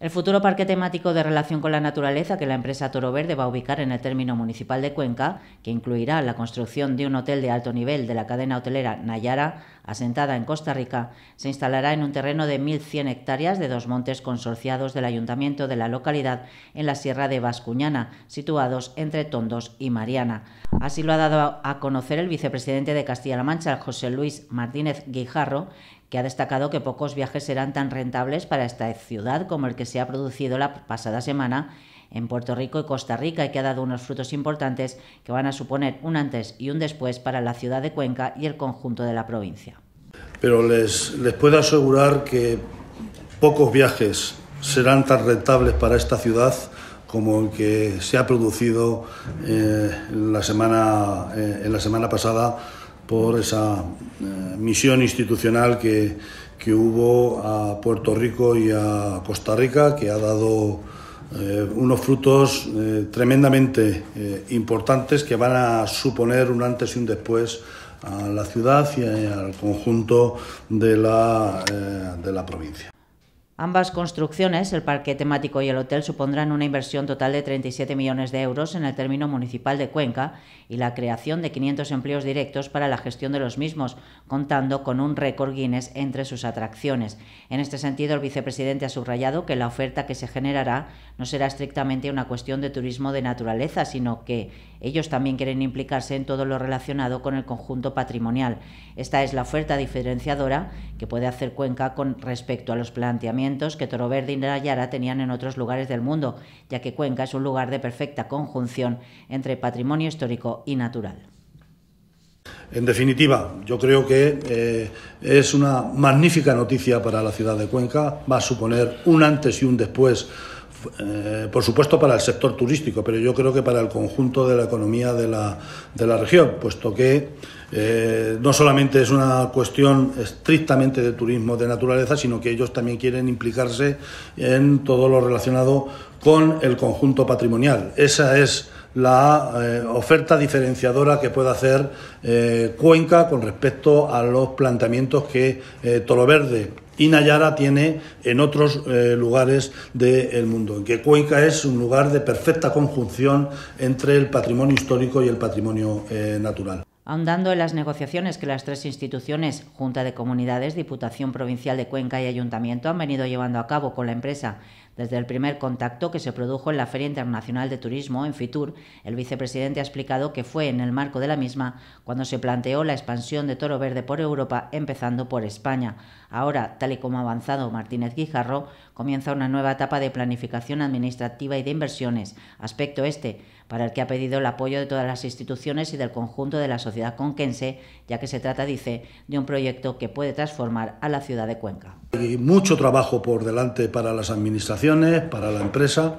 El futuro parque temático de relación con la naturaleza que la empresa Toro Verde va a ubicar en el término municipal de Cuenca, que incluirá la construcción de un hotel de alto nivel de la cadena hotelera Nayara, asentada en Costa Rica, se instalará en un terreno de 1.100 hectáreas de dos montes consorciados del ayuntamiento de la localidad en la Sierra de Vascuñana, situados entre Tondos y Mariana. Así lo ha dado a conocer el vicepresidente de Castilla-La Mancha, José Luis Martínez Guijarro, que ha destacado que pocos viajes serán tan rentables para esta ciudad como el que se ha producido la pasada semana en Puerto Rico y Costa Rica y que ha dado unos frutos importantes que van a suponer un antes y un después para la ciudad de Cuenca y el conjunto de la provincia. Pero les, puedo asegurar que pocos viajes serán tan rentables para esta ciudad como el que se ha producido eh, la semana, eh, en la semana pasada por esa eh, misión institucional que, hubo a Puerto Rico y a Costa Rica, que ha dado eh, unos frutos eh, tremendamente importantes que van a suponer un antes y un después a la ciudad y al conjunto de la provincia. Ambas construcciones, el parque temático y el hotel, supondrán una inversión total de 37 millones de euros en el término municipal de Cuenca y la creación de 500 empleos directos para la gestión de los mismos, contando con un récord Guinness entre sus atracciones. En este sentido, el vicepresidente ha subrayado que la oferta que se generará no será estrictamente una cuestión de turismo de naturaleza, sino que ellos también quieren implicarse en todo lo relacionado con el conjunto patrimonial. Esta es la oferta diferenciadora que puede hacer Cuenca con respecto a los planteamientos que Toro Verde y Nayara tenían en otros lugares del mundo, ya que Cuenca es un lugar de perfecta conjunción entre patrimonio histórico y natural. En definitiva, yo creo que eh, es una magnífica noticia para la ciudad de Cuenca, va a suponer un antes y un después eh, por supuesto para el sector turístico, pero yo creo que para el conjunto de la economía de la, de la región, puesto que eh, no solamente es una cuestión estrictamente de turismo de naturaleza, sino que ellos también quieren implicarse en todo lo relacionado con el conjunto patrimonial. Esa es la eh, oferta diferenciadora que puede hacer eh, Cuenca con respecto a los planteamientos que Toro Verde y Nayara tiene en otros lugares del mundo, que Cuenca es un lugar de perfecta conjunción entre el patrimonio histórico y el patrimonio natural. Ahondando en las negociaciones que las tres instituciones, Junta de Comunidades, Diputación Provincial de Cuenca y Ayuntamiento, han venido llevando a cabo con la empresa desde el primer contacto que se produjo en la Feria Internacional de Turismo, en FITUR, el vicepresidente ha explicado que fue en el marco de la misma cuando se planteó la expansión de Toro Verde por Europa, empezando por España. Ahora, tal y como ha avanzado Martínez Guijarro, comienza una nueva etapa de planificación administrativa y de inversiones, aspecto este para el que ha pedido el apoyo de todas las instituciones y del conjunto de la sociedad conquense, ya que se trata, dice, de un proyecto que puede transformar a la ciudad de Cuenca. Y mucho trabajo por delante para las administraciones para la empresa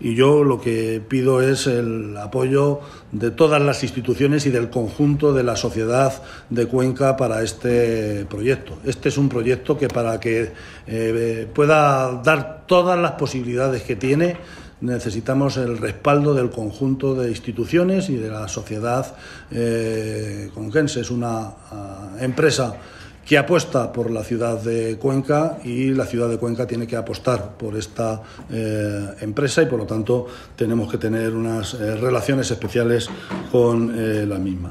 y yo lo que pido es el apoyo de todas las instituciones y del conjunto de la sociedad de Cuenca para este proyecto. Este es un proyecto que para que eh, pueda dar todas las posibilidades que tiene, necesitamos el respaldo del conjunto de instituciones y de la sociedad eh, conquense. Es una ah, empresa que apuesta por la ciudad de Cuenca y la ciudad de Cuenca tiene que apostar por esta eh, empresa y por lo tanto tenemos que tener unas eh, relaciones especiales con eh, la misma.